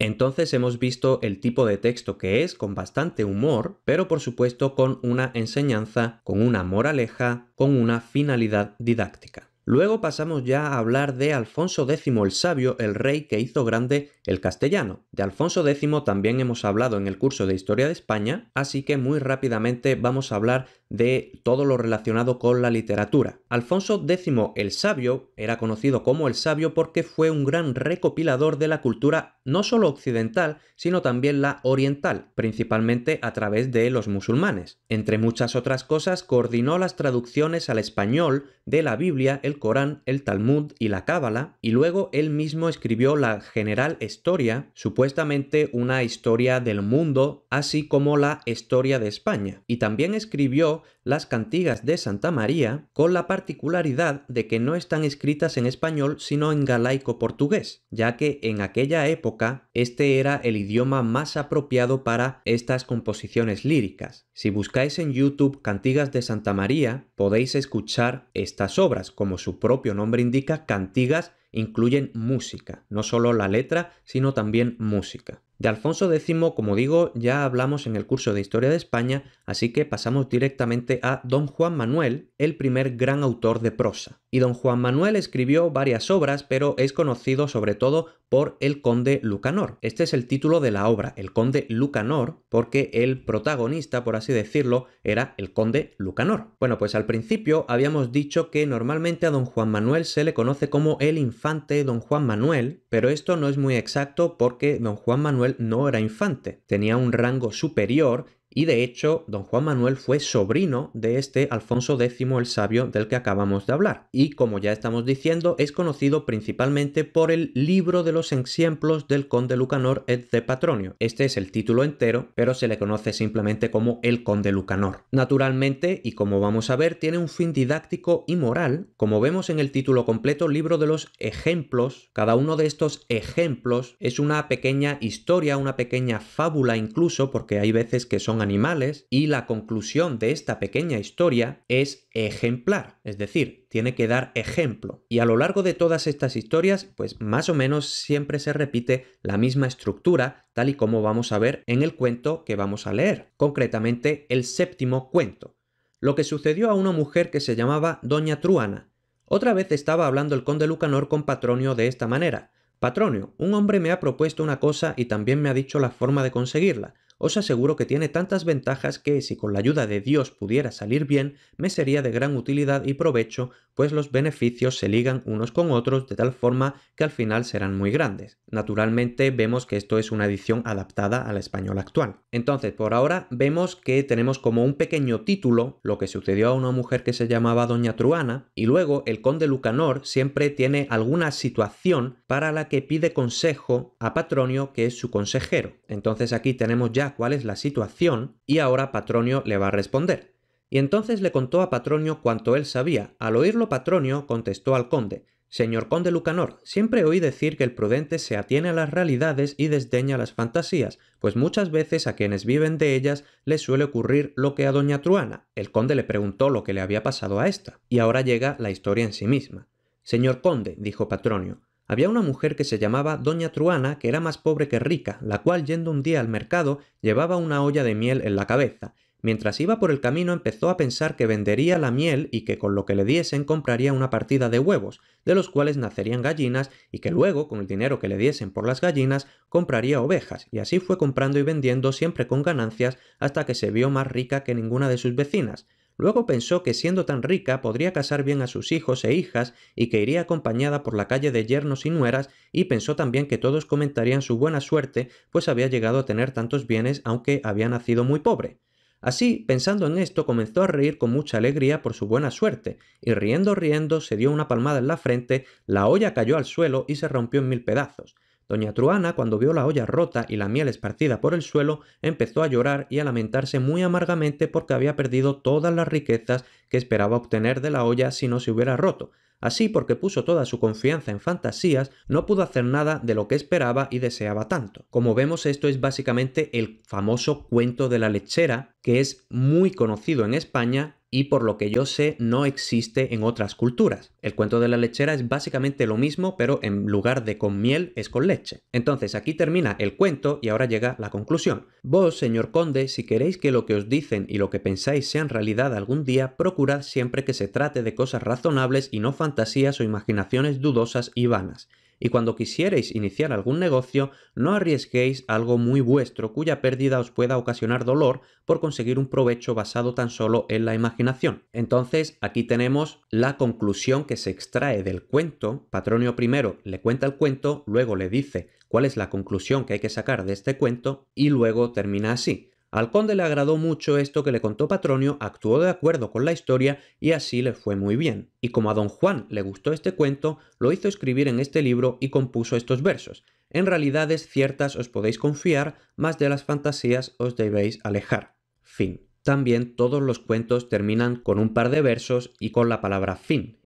A: Entonces hemos visto el tipo de texto que es con bastante humor, pero por supuesto con una enseñanza, con una moraleja, con una finalidad didáctica. Luego pasamos ya a hablar de Alfonso X el Sabio, el rey que hizo grande el castellano. De Alfonso X también hemos hablado en el curso de Historia de España, así que muy rápidamente vamos a hablar de todo lo relacionado con la literatura. Alfonso X el Sabio era conocido como el Sabio porque fue un gran recopilador de la cultura no solo occidental, sino también la oriental, principalmente a través de los musulmanes. Entre muchas otras cosas, coordinó las traducciones al español de la Biblia, el Corán, el Talmud y la Cábala, y luego él mismo escribió la General historia, supuestamente una historia del mundo, así como la historia de España, y también escribió las cantigas de Santa María, con la particularidad de que no están escritas en español sino en galaico portugués, ya que en aquella época este era el idioma más apropiado para estas composiciones líricas. Si buscáis en YouTube cantigas de Santa María, podéis escuchar estas obras, como su propio nombre indica, cantigas incluyen música, no solo la letra, sino también música. De Alfonso X, como digo, ya hablamos en el curso de Historia de España, así que pasamos directamente a Don Juan Manuel, el primer gran autor de prosa. Y Don Juan Manuel escribió varias obras, pero es conocido sobre todo por El Conde Lucanor. Este es el título de la obra, El Conde Lucanor, porque el protagonista, por así decirlo, era el Conde Lucanor. Bueno, pues al principio habíamos dicho que normalmente a Don Juan Manuel se le conoce como el infante Don Juan Manuel, pero esto no es muy exacto porque Don Juan Manuel no era infante, tenía un rango superior y de hecho, don Juan Manuel fue sobrino de este Alfonso X el Sabio del que acabamos de hablar. Y como ya estamos diciendo, es conocido principalmente por el libro de los ejemplos del conde Lucanor et de Patronio. Este es el título entero, pero se le conoce simplemente como el conde Lucanor. Naturalmente, y como vamos a ver, tiene un fin didáctico y moral. Como vemos en el título completo, libro de los ejemplos, cada uno de estos ejemplos es una pequeña historia, una pequeña fábula incluso, porque hay veces que son animales y la conclusión de esta pequeña historia es ejemplar, es decir, tiene que dar ejemplo. Y a lo largo de todas estas historias, pues más o menos siempre se repite la misma estructura, tal y como vamos a ver en el cuento que vamos a leer, concretamente el séptimo cuento. Lo que sucedió a una mujer que se llamaba Doña Truana. Otra vez estaba hablando el conde Lucanor con Patronio de esta manera. Patronio, un hombre me ha propuesto una cosa y también me ha dicho la forma de conseguirla. Os aseguro que tiene tantas ventajas que, si con la ayuda de Dios pudiera salir bien, me sería de gran utilidad y provecho, pues los beneficios se ligan unos con otros de tal forma que al final serán muy grandes. Naturalmente vemos que esto es una edición adaptada al español actual. Entonces, por ahora vemos que tenemos como un pequeño título lo que sucedió a una mujer que se llamaba Doña Truana, y luego el conde Lucanor siempre tiene alguna situación para la que pide consejo a Patronio, que es su consejero. Entonces aquí tenemos ya cuál es la situación y ahora Patronio le va a responder. Y entonces le contó a Patronio cuanto él sabía. Al oírlo Patronio contestó al conde, Señor conde Lucanor, siempre oí decir que el prudente se atiene a las realidades y desdeña las fantasías, pues muchas veces a quienes viven de ellas le suele ocurrir lo que a doña Truana. El conde le preguntó lo que le había pasado a esta y ahora llega la historia en sí misma. Señor conde, dijo Patronio, había una mujer que se llamaba Doña Truana, que era más pobre que rica, la cual yendo un día al mercado llevaba una olla de miel en la cabeza. Mientras iba por el camino empezó a pensar que vendería la miel y que con lo que le diesen compraría una partida de huevos, de los cuales nacerían gallinas y que luego, con el dinero que le diesen por las gallinas, compraría ovejas, y así fue comprando y vendiendo siempre con ganancias hasta que se vio más rica que ninguna de sus vecinas. Luego pensó que siendo tan rica podría casar bien a sus hijos e hijas y que iría acompañada por la calle de yernos y nueras y pensó también que todos comentarían su buena suerte, pues había llegado a tener tantos bienes aunque había nacido muy pobre. Así, pensando en esto, comenzó a reír con mucha alegría por su buena suerte, y riendo, riendo, se dio una palmada en la frente, la olla cayó al suelo y se rompió en mil pedazos. Doña Truana, cuando vio la olla rota y la miel esparcida por el suelo, empezó a llorar y a lamentarse muy amargamente porque había perdido todas las riquezas que esperaba obtener de la olla si no se hubiera roto. Así, porque puso toda su confianza en fantasías, no pudo hacer nada de lo que esperaba y deseaba tanto. Como vemos, esto es básicamente el famoso cuento de la lechera, que es muy conocido en España y por lo que yo sé no existe en otras culturas. El cuento de la lechera es básicamente lo mismo, pero en lugar de con miel es con leche. Entonces aquí termina el cuento y ahora llega la conclusión. Vos, señor conde, si queréis que lo que os dicen y lo que pensáis sean realidad algún día, procurad siempre que se trate de cosas razonables y no fantasías o imaginaciones dudosas y vanas y cuando quisierais iniciar algún negocio, no arriesguéis algo muy vuestro cuya pérdida os pueda ocasionar dolor por conseguir un provecho basado tan solo en la imaginación. Entonces, aquí tenemos la conclusión que se extrae del cuento. Patronio primero le cuenta el cuento, luego le dice cuál es la conclusión que hay que sacar de este cuento y luego termina así. Al conde le agradó mucho esto que le contó Patronio, actuó de acuerdo con la historia y así le fue muy bien. Y como a don Juan le gustó este cuento, lo hizo escribir en este libro y compuso estos versos. En realidades ciertas os podéis confiar, más de las fantasías os debéis alejar. Fin. También todos los cuentos terminan con un par de versos y con la palabra fin,